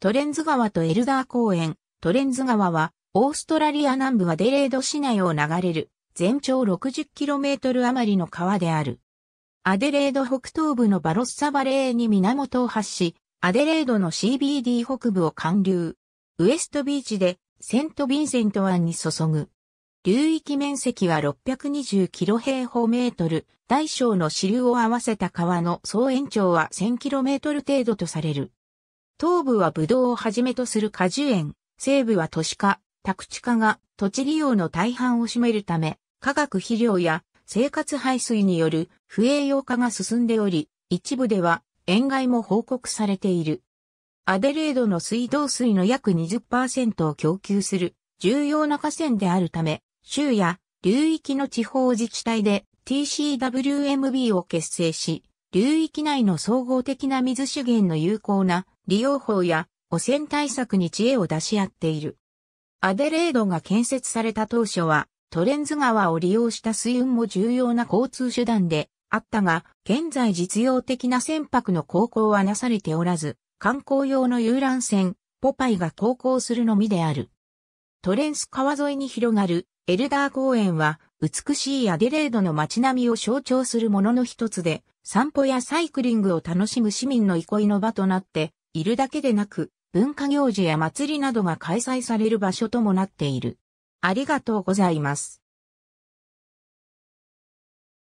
トレンズ川とエルダー公園。トレンズ川は、オーストラリア南部アデレード市内を流れる、全長 60km 余りの川である。アデレード北東部のバロッサバレーに源を発し、アデレードの CBD 北部を貫流。ウエストビーチで、セント・ヴィンセント湾に注ぐ。流域面積は620キロ平方メートル、大小の支流を合わせた川の総延長は1000キロメートル程度とされる。東部はブドウをはじめとする果樹園、西部は都市化、宅地化が土地利用の大半を占めるため、化学肥料や生活排水による不栄養化が進んでおり、一部では塩害も報告されている。アデレードの水道水の約20%を供給する重要な河川であるため、州や流域の地方自治体で TCWMB を結成し、流域内の総合的な水資源の有効な利用法や汚染対策に知恵を出し合っている。アデレードが建設された当初は、トレンズ川を利用した水運も重要な交通手段であったが、現在実用的な船舶の航行はなされておらず、観光用の遊覧船、ポパイが航行するのみである。トレンス川沿いに広がるエルダー公園は美しいアデレードの街並みを象徴するものの一つで、散歩やサイクリングを楽しむ市民の憩いの場となっているだけでなく、文化行事や祭りなどが開催される場所ともなっている。ありがとうございます。